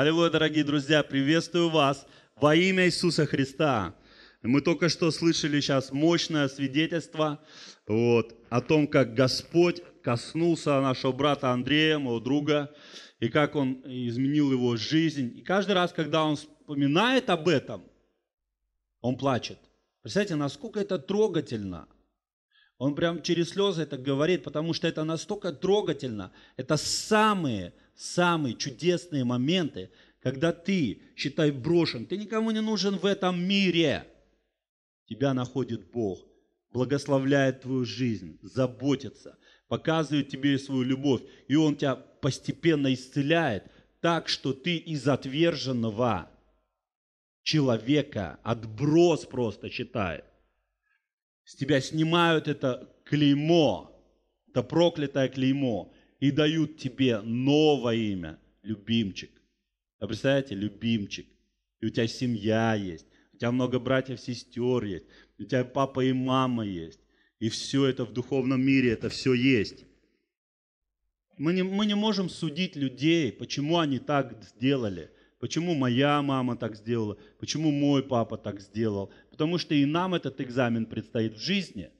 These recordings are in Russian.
Аллилуйя, дорогие друзья, приветствую вас во имя Иисуса Христа. Мы только что слышали сейчас мощное свидетельство вот, о том, как Господь коснулся нашего брата Андрея, моего друга, и как он изменил его жизнь. И каждый раз, когда он вспоминает об этом, он плачет. Представляете, насколько это трогательно. Он прям через слезы это говорит, потому что это настолько трогательно. Это самые самые чудесные моменты, когда ты, считай, брошен, ты никому не нужен в этом мире. Тебя находит Бог, благословляет твою жизнь, заботится, показывает тебе свою любовь, и Он тебя постепенно исцеляет так, что ты из отверженного человека, отброс просто считает. С тебя снимают это клеймо, это проклятое клеймо и дают тебе новое имя, любимчик. А представляете, любимчик. И у тебя семья есть, у тебя много братьев, сестер есть, у тебя папа и мама есть. И все это в духовном мире, это все есть. Мы не, мы не можем судить людей, почему они так сделали, почему моя мама так сделала, почему мой папа так сделал. Потому что и нам этот экзамен предстоит в жизни.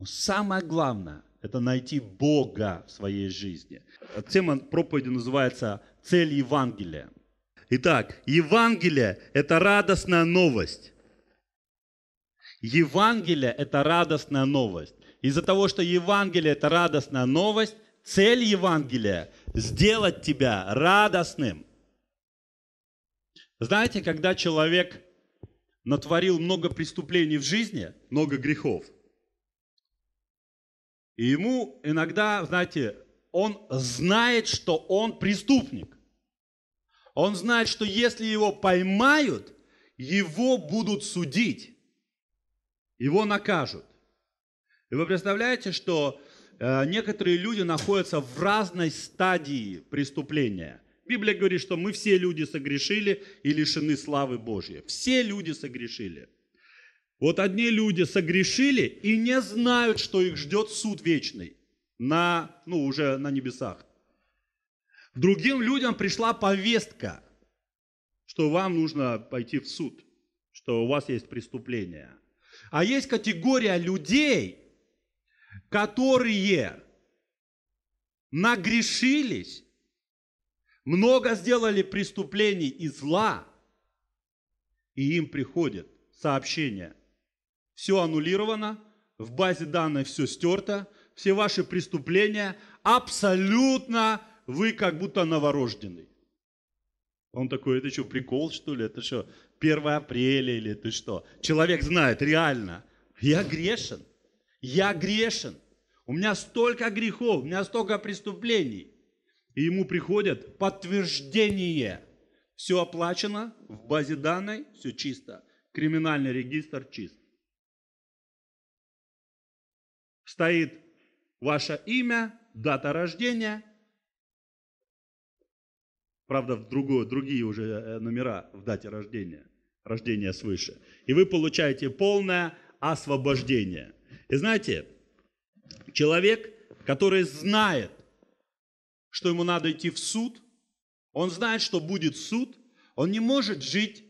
Но самое главное – это найти Бога в своей жизни. Тема проповеди называется «Цель Евангелия». Итак, Евангелие – это радостная новость. Евангелие – это радостная новость. Из-за того, что Евангелие – это радостная новость, цель Евангелия – сделать тебя радостным. Знаете, когда человек натворил много преступлений в жизни, много грехов – и ему иногда, знаете, он знает, что он преступник. Он знает, что если его поймают, его будут судить, его накажут. И вы представляете, что э, некоторые люди находятся в разной стадии преступления. Библия говорит, что мы все люди согрешили и лишены славы Божьей. Все люди согрешили – вот одни люди согрешили и не знают, что их ждет суд вечный на, ну, уже на небесах. Другим людям пришла повестка, что вам нужно пойти в суд, что у вас есть преступление. А есть категория людей, которые нагрешились, много сделали преступлений и зла, и им приходит сообщение – все аннулировано, в базе данных все стерто, все ваши преступления, абсолютно вы как будто новорожденный. Он такой, это что, прикол что ли? Это что, 1 апреля или ты что? Человек знает реально, я грешен, я грешен, у меня столько грехов, у меня столько преступлений. И ему приходят подтверждение. Все оплачено в базе данной, все чисто. Криминальный регистр чист. стоит ваше имя, дата рождения, правда, в другую, другие уже э, э, номера в дате рождения, рождения свыше. И вы получаете полное освобождение. И знаете, человек, который знает, что ему надо идти в суд, он знает, что будет суд, он не может жить,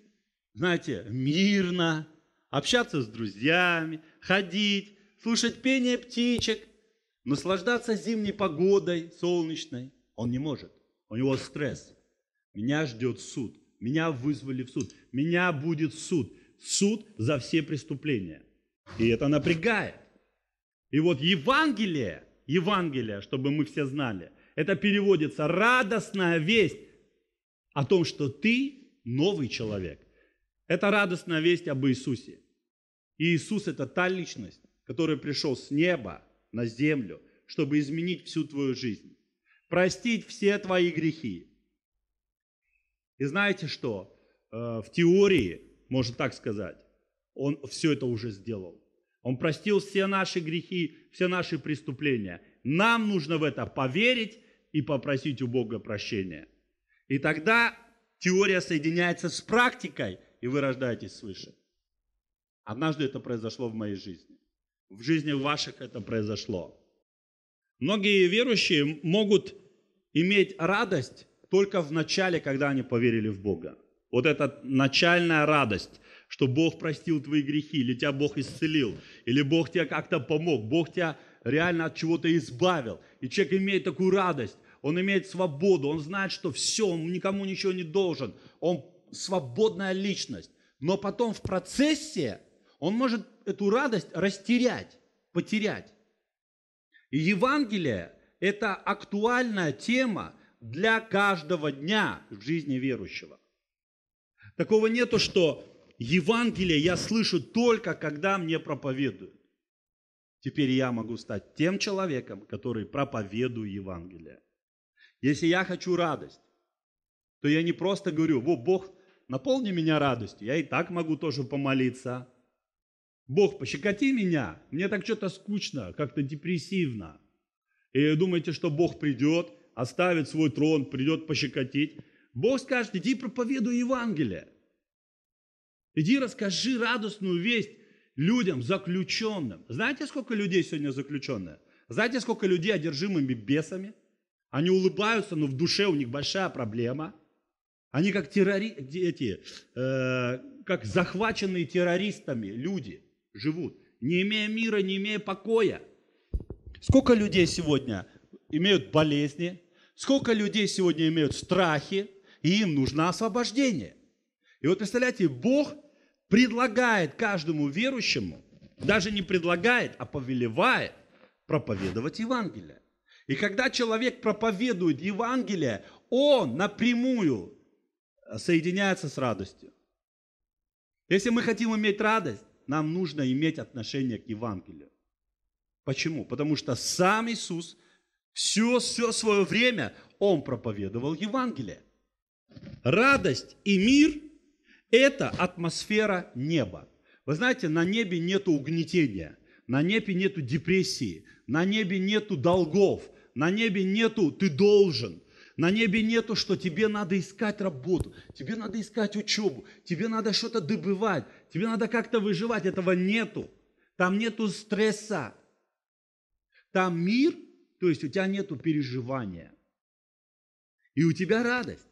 знаете, мирно, общаться с друзьями, ходить, слушать пение птичек, наслаждаться зимней погодой солнечной. Он не может. У него стресс. Меня ждет суд. Меня вызвали в суд. Меня будет суд. Суд за все преступления. И это напрягает. И вот Евангелие, Евангелие, чтобы мы все знали, это переводится радостная весть о том, что ты новый человек. Это радостная весть об Иисусе. И Иисус – это та личность, который пришел с неба на землю, чтобы изменить всю твою жизнь, простить все твои грехи. И знаете что? Э, в теории, можно так сказать, он все это уже сделал. Он простил все наши грехи, все наши преступления. Нам нужно в это поверить и попросить у Бога прощения. И тогда теория соединяется с практикой, и вы рождаетесь свыше. Однажды это произошло в моей жизни в жизни ваших это произошло. Многие верующие могут иметь радость только в начале, когда они поверили в Бога. Вот эта начальная радость, что Бог простил твои грехи, или тебя Бог исцелил, или Бог тебе как-то помог, Бог тебя реально от чего-то избавил. И человек имеет такую радость, он имеет свободу, он знает, что все, он никому ничего не должен, он свободная личность. Но потом в процессе он может эту радость растерять, потерять. Евангелие – это актуальная тема для каждого дня в жизни верующего. Такого нету, что Евангелие я слышу только, когда мне проповедуют. Теперь я могу стать тем человеком, который проповедую Евангелие. Если я хочу радость, то я не просто говорю, вот Бог, наполни меня радостью, я и так могу тоже помолиться, Бог, пощекоти меня, мне так что-то скучно, как-то депрессивно. И думаете, что Бог придет, оставит свой трон, придет пощекотить. Бог скажет, иди проповедуй Евангелие. Иди расскажи радостную весть людям, заключенным. Знаете, сколько людей сегодня заключенные? Знаете, сколько людей одержимыми бесами? Они улыбаются, но в душе у них большая проблема. Они как террори... эти, э, как захваченные террористами люди живут, не имея мира, не имея покоя. Сколько людей сегодня имеют болезни, сколько людей сегодня имеют страхи, и им нужно освобождение. И вот представляете, Бог предлагает каждому верующему, даже не предлагает, а повелевает проповедовать Евангелие. И когда человек проповедует Евангелие, он напрямую соединяется с радостью. Если мы хотим иметь радость, нам нужно иметь отношение к Евангелию. Почему? Потому что сам Иисус все, все свое время Он проповедовал Евангелие. Радость и мир – это атмосфера неба. Вы знаете, на небе нет угнетения, на небе нет депрессии, на небе нет долгов, на небе нету «ты должен», на небе нету, что тебе надо искать работу, тебе надо искать учебу, тебе надо что-то добывать, Тебе надо как-то выживать, этого нету. Там нету стресса. Там мир, то есть у тебя нету переживания. И у тебя радость.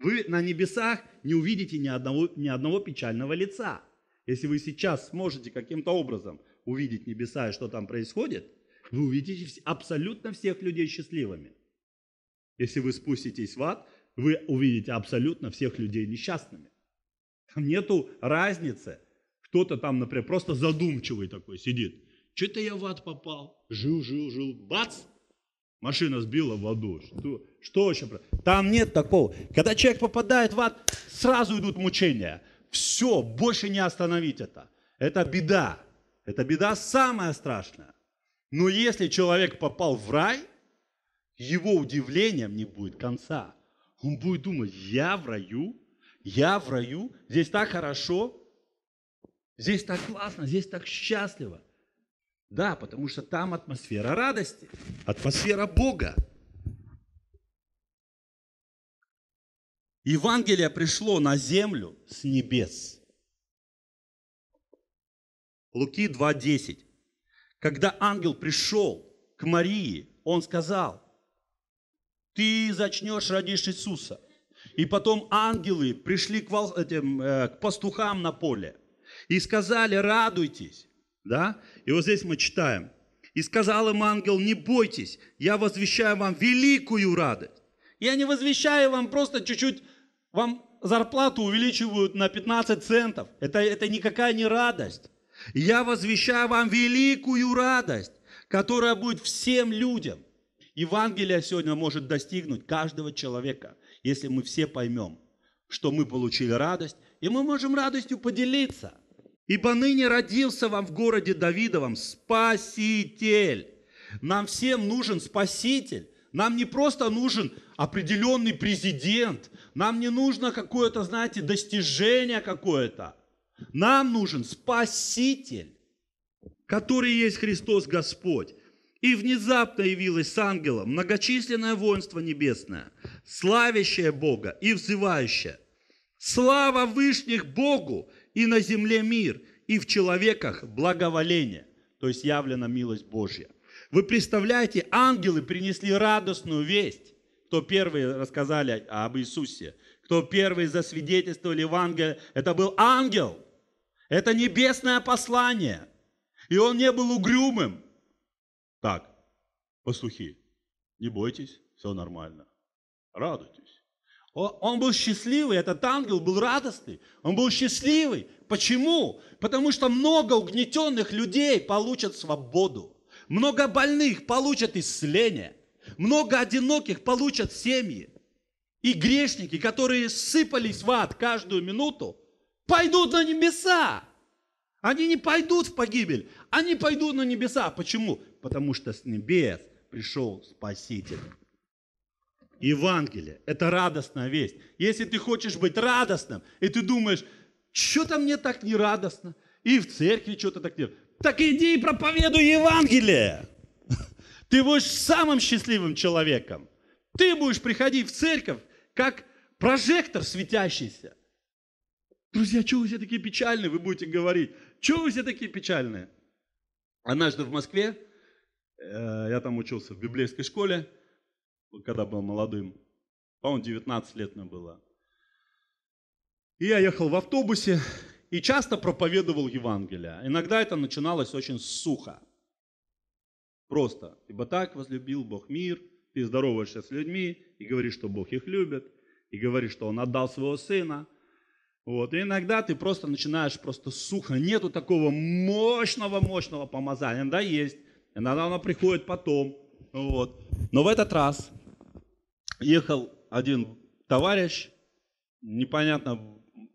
Вы на небесах не увидите ни одного, ни одного печального лица. Если вы сейчас сможете каким-то образом увидеть небеса и что там происходит, вы увидите абсолютно всех людей счастливыми. Если вы спуститесь в ад, вы увидите абсолютно всех людей несчастными. Там нету разницы. Кто-то там, например, просто задумчивый такой сидит. Что-то я в ад попал. Жил, жил, жил. Бац! Машина сбила в аду. Что, что вообще? Там нет такого. Когда человек попадает в ад, сразу идут мучения. Все, больше не остановить это. Это беда. Это беда самая страшная. Но если человек попал в рай, его удивлением не будет конца. Он будет думать, я в раю, я в раю, здесь так хорошо, здесь так классно, здесь так счастливо. Да, потому что там атмосфера радости, атмосфера Бога. Евангелие пришло на землю с небес. Луки 2.10. Когда ангел пришел к Марии, он сказал, ты зачнешь, родишь Иисуса. И потом ангелы пришли к, вол... этим, э, к пастухам на поле и сказали, радуйтесь. Да? И вот здесь мы читаем. И сказал им ангел, не бойтесь, я возвещаю вам великую радость. Я не возвещаю вам просто чуть-чуть, вам зарплату увеличивают на 15 центов. Это, это никакая не радость. Я возвещаю вам великую радость, которая будет всем людям. Евангелие сегодня может достигнуть каждого человека если мы все поймем, что мы получили радость, и мы можем радостью поделиться. Ибо ныне родился вам в городе Давидовом Спаситель. Нам всем нужен Спаситель. Нам не просто нужен определенный президент. Нам не нужно какое-то, знаете, достижение какое-то. Нам нужен Спаситель, который есть Христос Господь. И внезапно явилось с ангелом многочисленное воинство небесное, славящее Бога и взывающее. Слава вышних Богу и на земле мир, и в человеках благоволение. То есть явлена милость Божья. Вы представляете, ангелы принесли радостную весть. Кто первые рассказали об Иисусе, кто первые засвидетельствовали Евангелие, это был ангел. Это небесное послание. И он не был угрюмым, так, пастухи, не бойтесь, все нормально. Радуйтесь. Он был счастливый, этот ангел был радостный. Он был счастливый. Почему? Потому что много угнетенных людей получат свободу. Много больных получат исцеление. Много одиноких получат семьи. И грешники, которые сыпались в ад каждую минуту, пойдут на небеса. Они не пойдут в погибель, они пойдут на небеса. Почему? Потому что с небес пришел Спаситель. Евангелие – это радостная весть. Если ты хочешь быть радостным, и ты думаешь, что-то мне так не радостно, и в церкви что-то так не так иди и проповедуй Евангелие. Ты будешь самым счастливым человеком. Ты будешь приходить в церковь, как прожектор светящийся. Друзья, что вы все такие печальные, вы будете говорить? Чего вы все такие печальные? Однажды в Москве, э, я там учился в библейской школе, когда был молодым, по-моему, 19 лет мне было. И я ехал в автобусе и часто проповедовал Евангелие. Иногда это начиналось очень сухо. Просто. Ибо так возлюбил Бог мир, ты здороваешься с людьми и говоришь, что Бог их любит, и говоришь, что Он отдал своего Сына, вот. И иногда ты просто начинаешь просто сухо, нету такого мощного-мощного помазания. Да есть, иногда оно приходит потом. Вот. Но в этот раз ехал один товарищ, непонятно,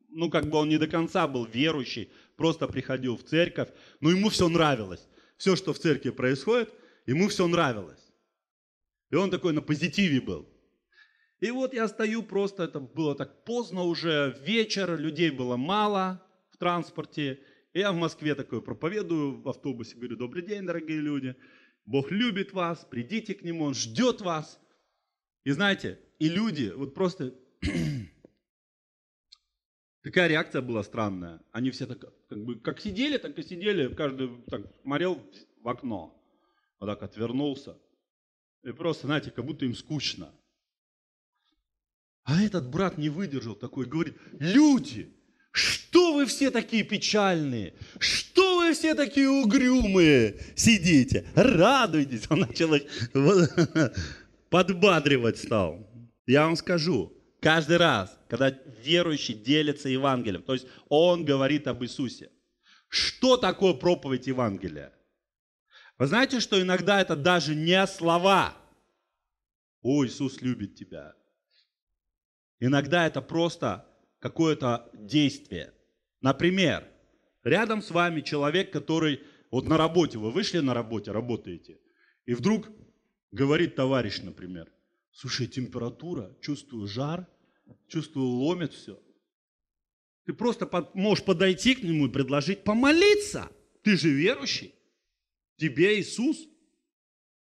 ну как бы он не до конца был верующий, просто приходил в церковь, но ему все нравилось. Все, что в церкви происходит, ему все нравилось. И он такой на позитиве был. И вот я стою просто, это было так поздно уже, вечер, людей было мало в транспорте. И я в Москве такое проповедую в автобусе, говорю, добрый день, дорогие люди, Бог любит вас, придите к Нему, Он ждет вас. И знаете, и люди, вот просто такая реакция была странная. Они все так, как бы, как сидели, так и сидели, каждый так смотрел в окно, вот так отвернулся. И просто, знаете, как будто им скучно. А этот брат не выдержал такой, говорит, люди, что вы все такие печальные? Что вы все такие угрюмые? Сидите, радуйтесь. Он начал их подбадривать стал. Я вам скажу, каждый раз, когда верующий делится Евангелием, то есть он говорит об Иисусе, что такое проповедь Евангелия? Вы знаете, что иногда это даже не слова. О, Иисус любит тебя. Иногда это просто какое-то действие. Например, рядом с вами человек, который вот на работе, вы вышли на работе, работаете, и вдруг говорит товарищ, например, слушай, температура, чувствую жар, чувствую ломит все. Ты просто под, можешь подойти к нему и предложить помолиться. Ты же верующий. Тебе Иисус.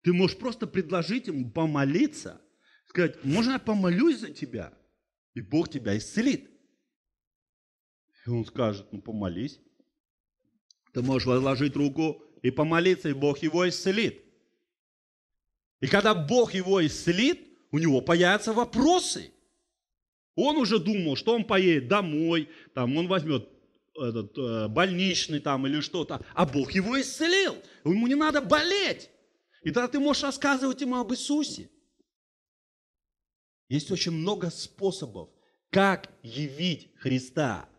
Ты можешь просто предложить ему помолиться. Сказать, можно я помолюсь за тебя? и Бог тебя исцелит. И он скажет, ну помолись. Ты можешь возложить руку и помолиться, и Бог его исцелит. И когда Бог его исцелит, у него появятся вопросы. Он уже думал, что он поедет домой, там он возьмет этот, э, больничный там или что-то, а Бог его исцелил. Ему не надо болеть. И тогда ты можешь рассказывать ему об Иисусе. Есть очень много способов, как явить Христа.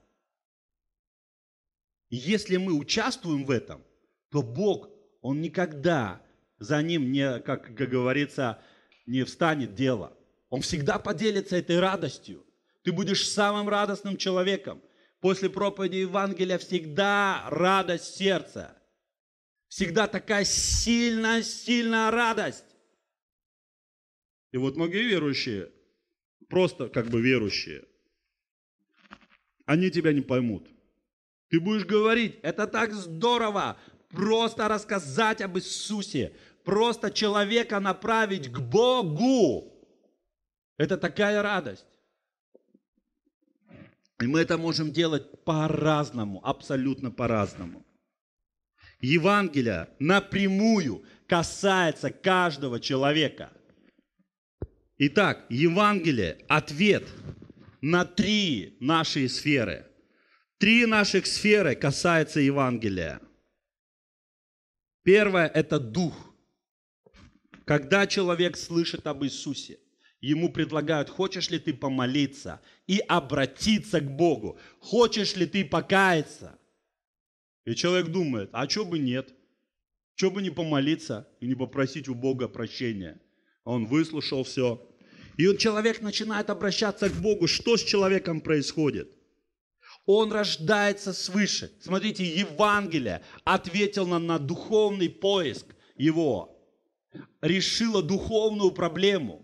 И если мы участвуем в этом, то Бог, Он никогда за ним, не, как говорится, не встанет дело. Он всегда поделится этой радостью. Ты будешь самым радостным человеком. После проповеди Евангелия всегда радость сердца. Всегда такая сильная-сильная радость. И вот многие верующие, просто как бы верующие, они тебя не поймут. Ты будешь говорить, это так здорово, просто рассказать об Иисусе, просто человека направить к Богу. Это такая радость. И мы это можем делать по-разному, абсолютно по-разному. Евангелие напрямую касается каждого человека – Итак, Евангелие – ответ на три наши сферы. Три наших сферы касается Евангелия. Первое – это дух. Когда человек слышит об Иисусе, ему предлагают, хочешь ли ты помолиться и обратиться к Богу, хочешь ли ты покаяться. И человек думает, а что бы нет, что бы не помолиться и не попросить у Бога прощения. Он выслушал все, и он человек начинает обращаться к Богу. Что с человеком происходит? Он рождается свыше. Смотрите, Евангелие ответил нам на духовный поиск его. Решило духовную проблему.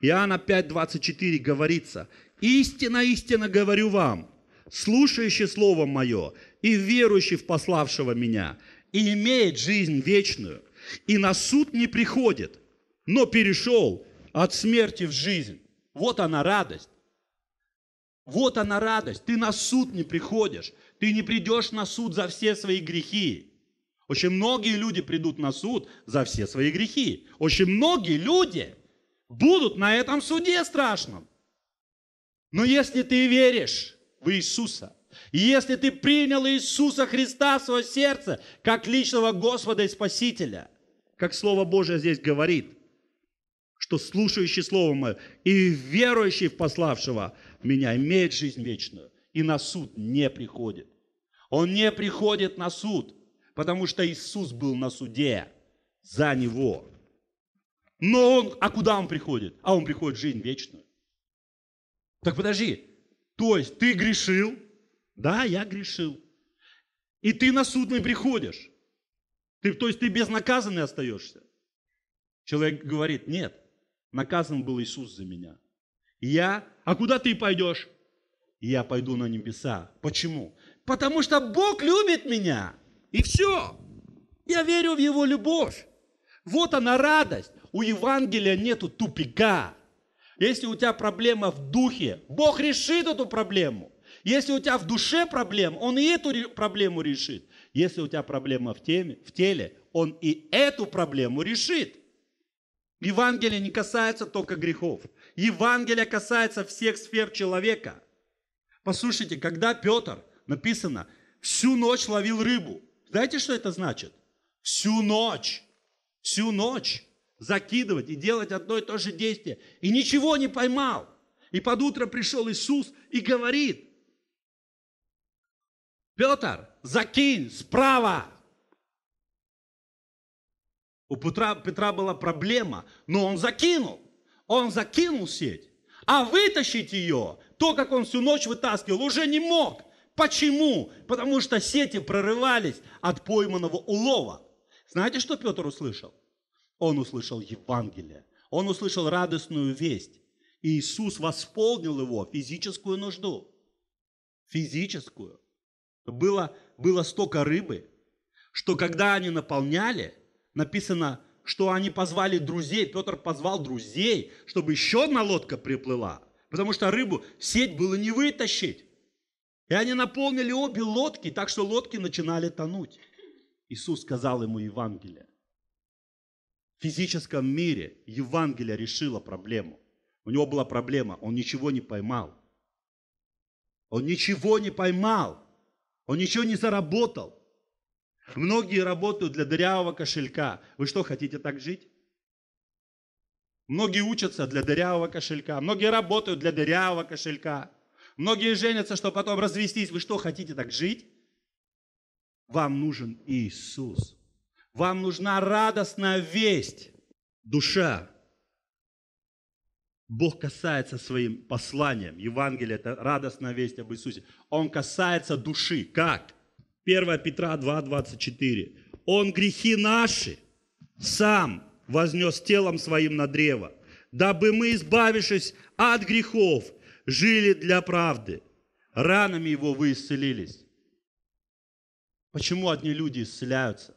Иоанна 5:24 говорится, «Истина, истина говорю вам, слушающий Слово Мое и верующий в пославшего Меня, и имеет жизнь вечную, и на суд не приходит, но перешел от смерти в жизнь. Вот она радость. Вот она радость. Ты на суд не приходишь. Ты не придешь на суд за все свои грехи. Очень многие люди придут на суд за все свои грехи. Очень многие люди будут на этом суде страшном. Но если ты веришь в Иисуса, и если ты принял Иисуса Христа в свое сердце, как личного Господа и Спасителя, как Слово Божие здесь говорит, что слушающий Слово Мое и верующий в пославшего меня имеет жизнь вечную, и на суд не приходит. Он не приходит на суд, потому что Иисус был на суде за него. Но он, а куда он приходит? А он приходит в жизнь вечную. Так подожди, то есть ты грешил? Да, я грешил. И ты на суд не приходишь. Ты, то есть ты безнаказанный остаешься? Человек говорит, нет, Наказан был Иисус за меня. я, а куда ты пойдешь? я пойду на небеса. Почему? Потому что Бог любит меня. И все. Я верю в Его любовь. Вот она радость. У Евангелия нету тупика. Если у тебя проблема в духе, Бог решит эту проблему. Если у тебя в душе проблема, Он и эту проблему решит. Если у тебя проблема в, теме, в теле, Он и эту проблему решит. Евангелие не касается только грехов. Евангелие касается всех сфер человека. Послушайте, когда Петр, написано, всю ночь ловил рыбу. Знаете, что это значит? Всю ночь, всю ночь закидывать и делать одно и то же действие. И ничего не поймал. И под утро пришел Иисус и говорит, Петр, закинь справа у Петра, Петра была проблема, но он закинул. Он закинул сеть. А вытащить ее, то, как он всю ночь вытаскивал, уже не мог. Почему? Потому что сети прорывались от пойманного улова. Знаете, что Петр услышал? Он услышал Евангелие. Он услышал радостную весть. И Иисус восполнил его физическую нужду. Физическую. Было, было столько рыбы, что когда они наполняли – написано, что они позвали друзей, Петр позвал друзей, чтобы еще одна лодка приплыла, потому что рыбу сеть было не вытащить. И они наполнили обе лодки, так что лодки начинали тонуть. Иисус сказал ему Евангелие. В физическом мире Евангелие решило проблему. У него была проблема, он ничего не поймал. Он ничего не поймал. Он ничего не заработал. Многие работают для дырявого кошелька. Вы что, хотите так жить? Многие учатся для дырявого кошелька. Многие работают для дырявого кошелька. Многие женятся, чтобы потом развестись. Вы что, хотите так жить? Вам нужен Иисус. Вам нужна радостная весть. Душа. Бог касается своим посланием. Евангелие – это радостная весть об Иисусе. Он касается души. Как? 1 Петра 2:24. Он грехи наши сам вознес телом своим на древо, дабы мы, избавившись от грехов, жили для правды. Ранами его вы исцелились. Почему одни люди исцеляются?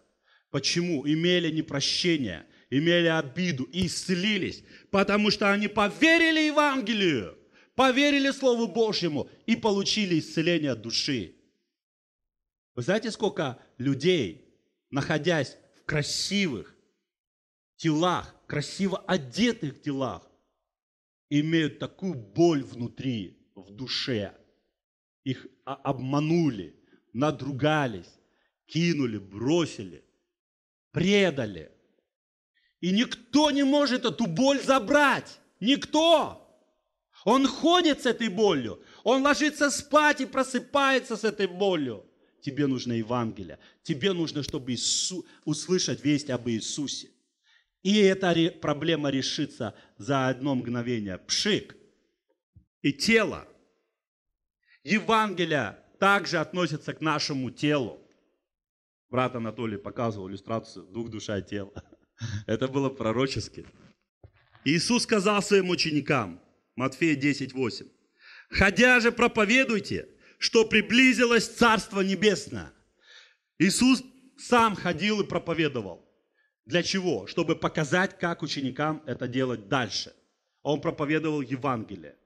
Почему имели непрощение, имели обиду и исцелились? Потому что они поверили Евангелию, поверили Слову Божьему и получили исцеление души. Вы знаете, сколько людей, находясь в красивых телах, красиво одетых телах, имеют такую боль внутри, в душе. Их обманули, надругались, кинули, бросили, предали. И никто не может эту боль забрать. Никто. Он ходит с этой болью. Он ложится спать и просыпается с этой болью тебе нужно Евангелие, тебе нужно, чтобы Иису... услышать весть об Иисусе. И эта проблема решится за одно мгновение. Пшик и тело. Евангелие также относится к нашему телу. Брат Анатолий показывал иллюстрацию «Дух, душа, тело». Это было пророчески. Иисус сказал своим ученикам, Матфея 10, 8, «Ходя же проповедуйте, что приблизилось Царство Небесное. Иисус сам ходил и проповедовал. Для чего? Чтобы показать, как ученикам это делать дальше. А он проповедовал Евангелие.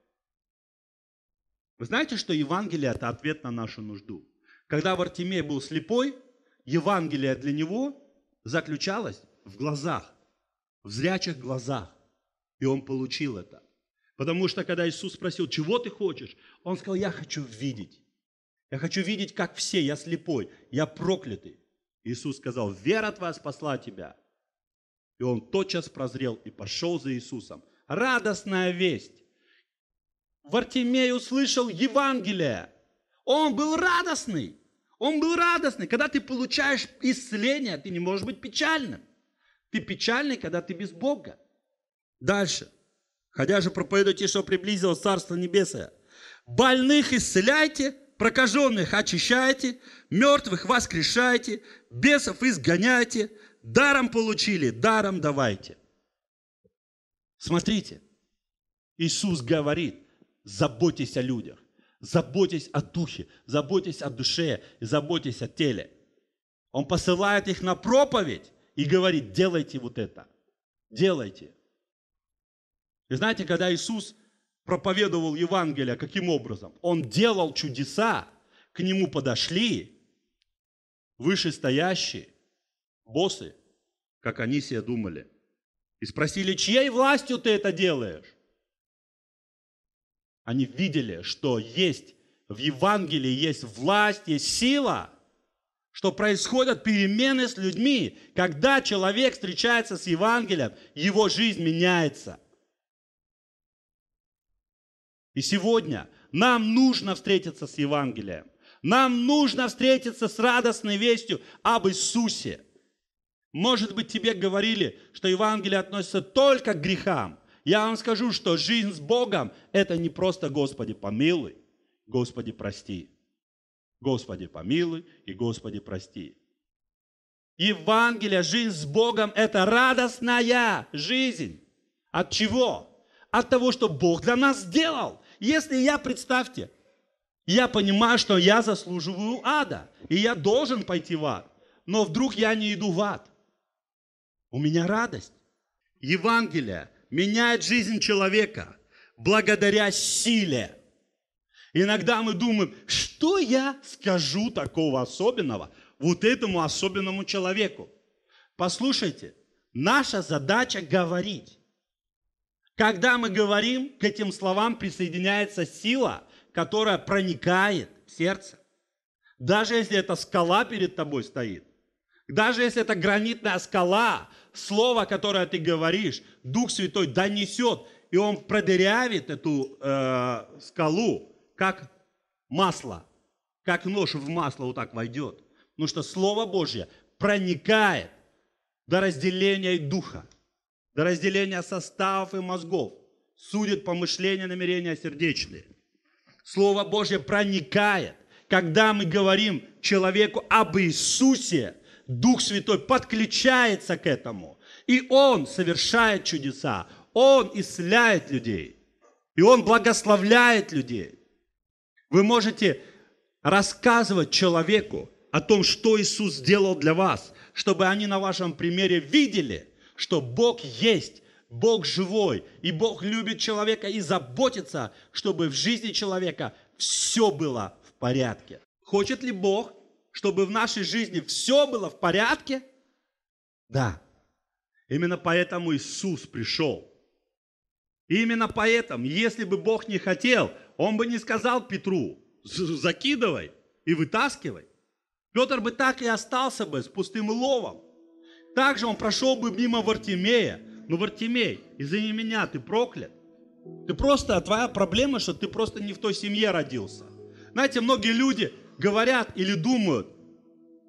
Вы знаете, что Евангелие – это ответ на нашу нужду. Когда Вартимей был слепой, Евангелие для него заключалось в глазах, в зрячих глазах. И он получил это. Потому что, когда Иисус спросил, чего ты хочешь, он сказал, я хочу видеть. Я хочу видеть, как все, я слепой, я проклятый. Иисус сказал, вера твоя спасла тебя. И он тотчас прозрел и пошел за Иисусом. Радостная весть. Вартимей услышал Евангелие. Он был радостный. Он был радостный. Когда ты получаешь исцеление, ты не можешь быть печальным. Ты печальный, когда ты без Бога. Дальше. Ходя же проповедуйте, что приблизилось Царство Небесное. Больных исцеляйте, прокаженных очищаете, мертвых воскрешаете, бесов изгоняете, даром получили, даром давайте. Смотрите, Иисус говорит, заботьтесь о людях, заботьтесь о духе, заботьтесь о душе, заботьтесь о теле. Он посылает их на проповедь и говорит, делайте вот это, делайте. И знаете, когда Иисус проповедовал Евангелие каким образом? Он делал чудеса, к нему подошли вышестоящие боссы, как они себе думали, и спросили, чьей властью ты это делаешь? Они видели, что есть в Евангелии, есть власть, есть сила, что происходят перемены с людьми. Когда человек встречается с Евангелием, его жизнь меняется. И сегодня нам нужно встретиться с Евангелием. Нам нужно встретиться с радостной вестью об Иисусе. Может быть, тебе говорили, что Евангелие относится только к грехам. Я вам скажу, что жизнь с Богом – это не просто «Господи, помилуй», «Господи, прости». «Господи, помилуй» и «Господи, прости». Евангелие, жизнь с Богом – это радостная жизнь. От чего? От того, что Бог для нас сделал. Если я, представьте, я понимаю, что я заслуживаю ада, и я должен пойти в ад, но вдруг я не иду в ад. У меня радость. Евангелие меняет жизнь человека благодаря силе. Иногда мы думаем, что я скажу такого особенного вот этому особенному человеку. Послушайте, наша задача говорить. Когда мы говорим, к этим словам присоединяется сила, которая проникает в сердце. Даже если эта скала перед тобой стоит, даже если это гранитная скала, слово, которое ты говоришь, Дух Святой донесет, и Он продырявит эту э, скалу, как масло, как нож в масло вот так войдет. Потому что Слово Божье проникает до разделения духа до разделения составов и мозгов, судит помышления, намерения сердечные. Слово Божье проникает. Когда мы говорим человеку об Иисусе, Дух Святой подключается к этому. И Он совершает чудеса. Он исцеляет людей. И Он благословляет людей. Вы можете рассказывать человеку о том, что Иисус сделал для вас, чтобы они на вашем примере видели – что Бог есть, Бог живой, и Бог любит человека и заботится, чтобы в жизни человека все было в порядке. Хочет ли Бог, чтобы в нашей жизни все было в порядке? Да. Именно поэтому Иисус пришел. И именно поэтому, если бы Бог не хотел, Он бы не сказал Петру, закидывай и вытаскивай. Петр бы так и остался бы с пустым ловом. Также он прошел бы мимо Вартимея. Но «Ну, Вартимей, из-за меня ты проклят. Ты просто, а твоя проблема, что ты просто не в той семье родился. Знаете, многие люди говорят или думают,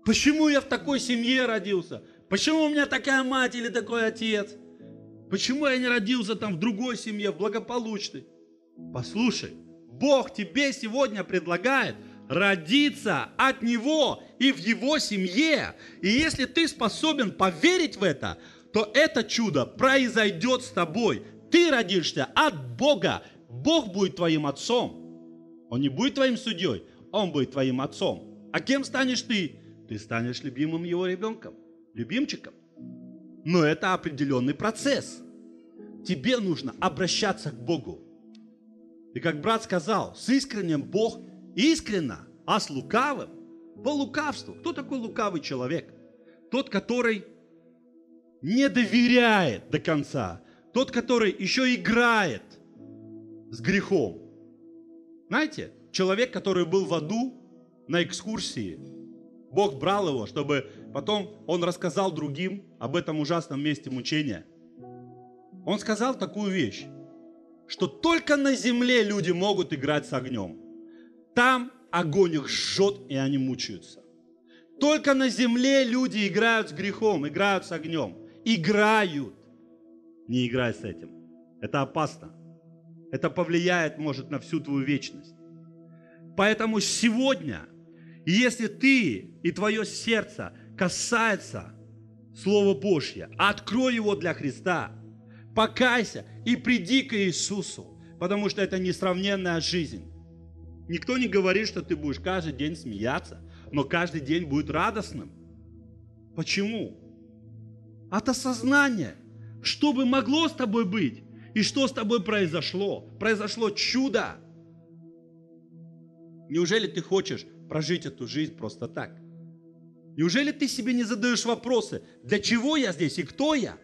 почему я в такой семье родился? Почему у меня такая мать или такой отец? Почему я не родился там в другой семье, в благополучной? Послушай, Бог тебе сегодня предлагает – Родиться от Него и в Его семье. И если ты способен поверить в это, то это чудо произойдет с тобой. Ты родишься от Бога. Бог будет твоим отцом. Он не будет твоим судьей, он будет твоим отцом. А кем станешь ты? Ты станешь любимым его ребенком, любимчиком. Но это определенный процесс. Тебе нужно обращаться к Богу. И как брат сказал, с искренним Бог искренно, а с лукавым по лукавству. Кто такой лукавый человек? Тот, который не доверяет до конца. Тот, который еще играет с грехом. Знаете, человек, который был в аду на экскурсии, Бог брал его, чтобы потом он рассказал другим об этом ужасном месте мучения. Он сказал такую вещь, что только на земле люди могут играть с огнем – там огонь их жжет, и они мучаются. Только на земле люди играют с грехом, играют с огнем. Играют. Не играй с этим. Это опасно. Это повлияет, может, на всю твою вечность. Поэтому сегодня, если ты и твое сердце касается Слова Божье, открой его для Христа, покайся и приди к Иисусу, потому что это несравненная жизнь. Никто не говорит, что ты будешь каждый день смеяться, но каждый день будет радостным. Почему? От осознания, что бы могло с тобой быть и что с тобой произошло. Произошло чудо. Неужели ты хочешь прожить эту жизнь просто так? Неужели ты себе не задаешь вопросы, для чего я здесь и кто я?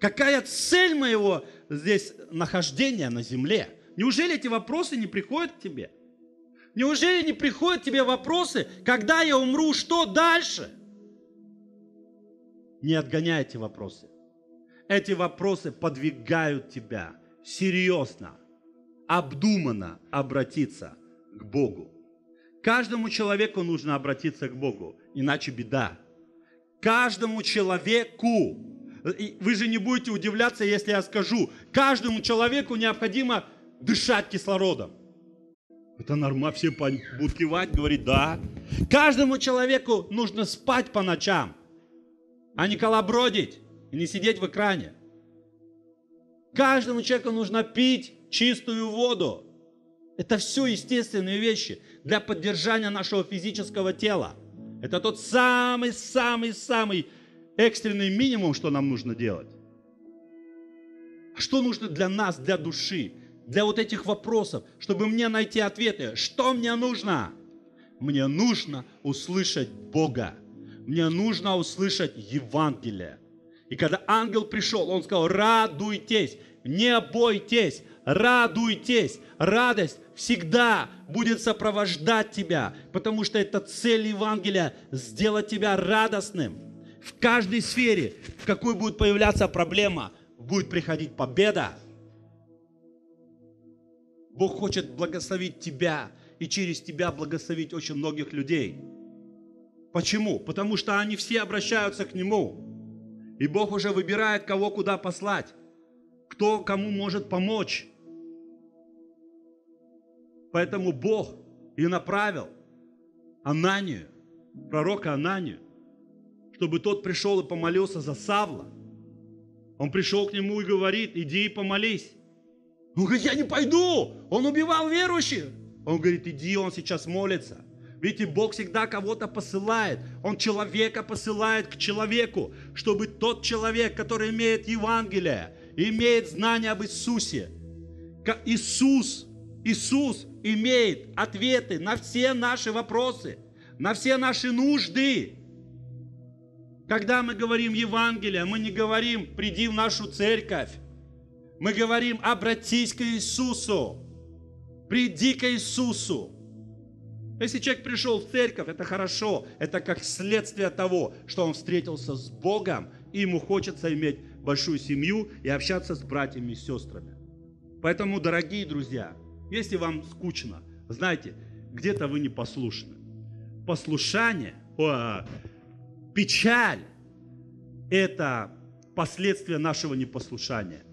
Какая цель моего здесь нахождения на земле? Неужели эти вопросы не приходят к тебе? Неужели не приходят тебе вопросы, когда я умру, что дальше? Не отгоняй эти вопросы. Эти вопросы подвигают тебя серьезно, обдуманно обратиться к Богу. Каждому человеку нужно обратиться к Богу, иначе беда. Каждому человеку. Вы же не будете удивляться, если я скажу, каждому человеку необходимо дышать кислородом. Это норма, все будут кивать, говорить, да. Каждому человеку нужно спать по ночам, а не колобродить и не сидеть в экране. Каждому человеку нужно пить чистую воду. Это все естественные вещи для поддержания нашего физического тела. Это тот самый-самый-самый экстренный минимум, что нам нужно делать. А что нужно для нас, для души? для вот этих вопросов, чтобы мне найти ответы. Что мне нужно? Мне нужно услышать Бога. Мне нужно услышать Евангелие. И когда ангел пришел, он сказал, радуйтесь, не бойтесь, радуйтесь. Радость всегда будет сопровождать тебя, потому что это цель Евангелия – сделать тебя радостным. В каждой сфере, в какой будет появляться проблема, будет приходить победа – Бог хочет благословить тебя и через тебя благословить очень многих людей. Почему? Потому что они все обращаются к Нему. И Бог уже выбирает, кого куда послать, кто кому может помочь. Поэтому Бог и направил Ананию, пророка Ананию, чтобы тот пришел и помолился за Савла. Он пришел к нему и говорит, иди и помолись. Он говорит, я не пойду. Он убивал верующих. Он говорит, иди, он сейчас молится. Видите, Бог всегда кого-то посылает. Он человека посылает к человеку, чтобы тот человек, который имеет Евангелие, имеет знание об Иисусе. Иисус, Иисус имеет ответы на все наши вопросы, на все наши нужды. Когда мы говорим Евангелие, мы не говорим «приди в нашу церковь», мы говорим, обратись к Иисусу. Приди к Иисусу. Если человек пришел в церковь, это хорошо. Это как следствие того, что он встретился с Богом, и ему хочется иметь большую семью и общаться с братьями и сестрами. Поэтому, дорогие друзья, если вам скучно, знаете, где-то вы непослушны. Послушание, о, печаль – это последствия нашего непослушания.